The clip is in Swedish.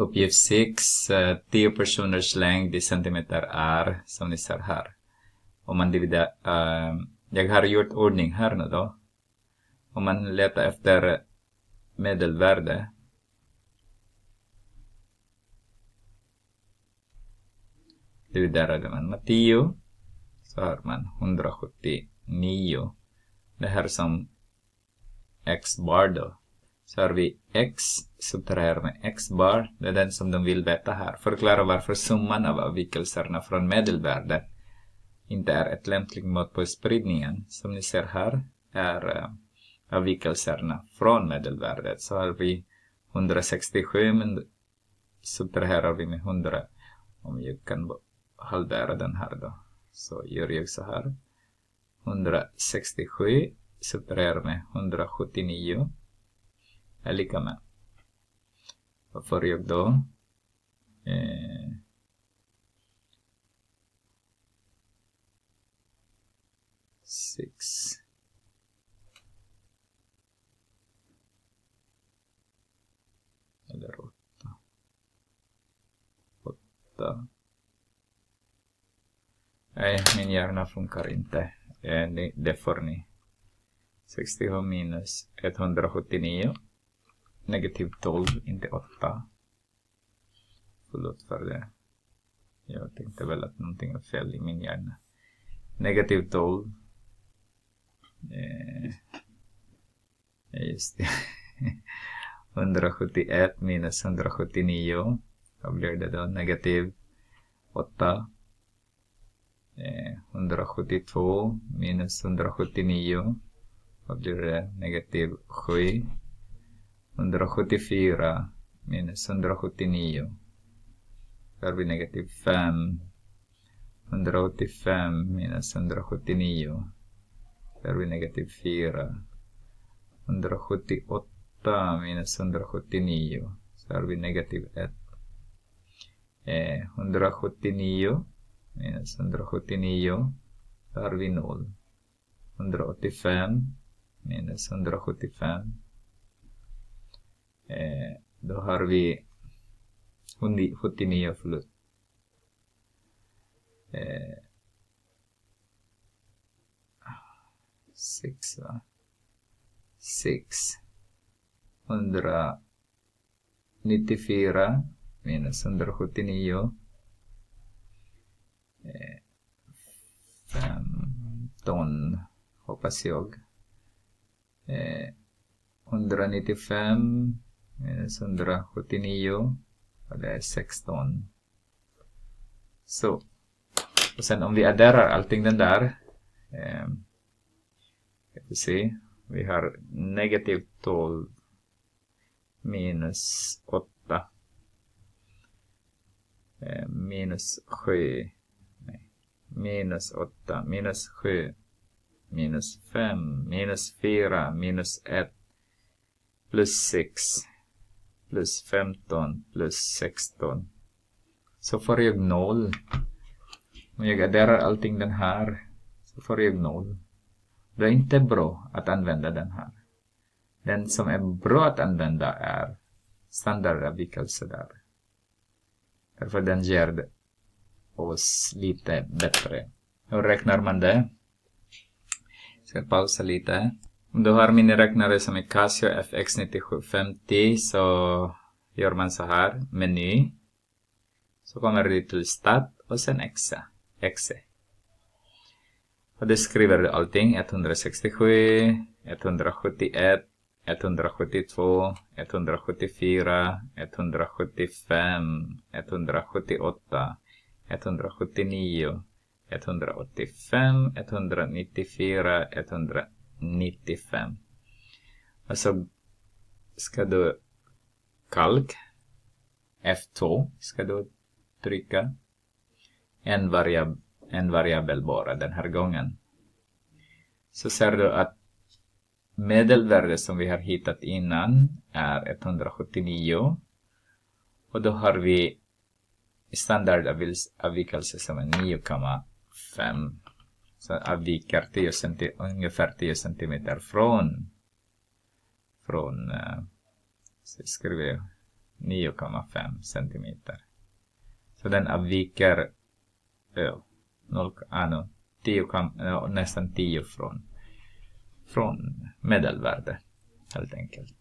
Uppgift 6, 10 eh, personers längd i centimeter är som ni ser här. Om man dividerar, uh, jag har gjort ordning här nu då. Om man letar efter medelvärde. Dividerade man med 10 så har man 179. Det här som x-bar då så har vi x subtraherar med x bar. Det är den som de vill veta här. Förklara varför summan av avvikelserna från medelvärdet inte är ett lämpligt mått på spridningen. Som ni ser här är eh, avvikelserna från medelvärdet. Så har vi 167 men subtraherar vi med 100. Om jag kan halvera den här då. Så gör jag så här. 167 subtraherar med 179 lika med. För jag då eh, six eller åtta. Åtta. Nej, min hjärna funkar inte. Det, eh, det får ni. 60 minus 179 negativ 12, inte 8. Förlåt för det. Jag tänkte väl att någonting är fel i min hjärna. Negativ 12. Eh, just det. 171 minus 179. Vad blir det då? Negativ 8. Eh, 172 minus 179. Vad blir det? Negativ 7. 174 minus 179. Då har vi negativ 5. 185 minus 179. Då har vi negativ 4. 178 minus 179. Så har vi negativ 1. Eh, 179 minus 179. Då har vi 0. 185 minus 175 då har vi 79 förlust. Eh, sex, va? Sex. 194 minus 179. 15 eh, hoppas jag. Eh, 195 minus 179 och det är 16. Så. Och sen om vi adderar allting den där. Eh, vi se. Vi har negativ 12 minus 8 eh, minus 7 nej, minus 8 minus 7 minus 5 minus 4 minus 1 plus 6 plus 15 plus 16. Så får jag 0. Om jag adderar allting den här så får jag 0. Det är inte bra att använda den här. Den som är bra att använda är standardavvikelse där. Därför den ger oss lite bättre. Hur räknar man det? Jag ska pausa lite. Om du har miniräknare som är Casio FX9750 så gör man så här, meny. Så kommer du till stat och sen exa, exe. Och det skriver du allting, 167, 171, 172, 174, 175, 178, 179, 185, 194, 100 95. Och så ska du kalk F2 ska du trycka. En, variab en variabel bara den här gången. Så ser du att medelvärdet som vi har hittat innan är 179 och då har vi standardavvikelse som är 9,5 så avviker 10 ungefär 10 cm från, från eh, så skriver jag 9,5 cm. Så den avviker ja, 10, ah, nästan 10 från, från medelvärde helt enkelt.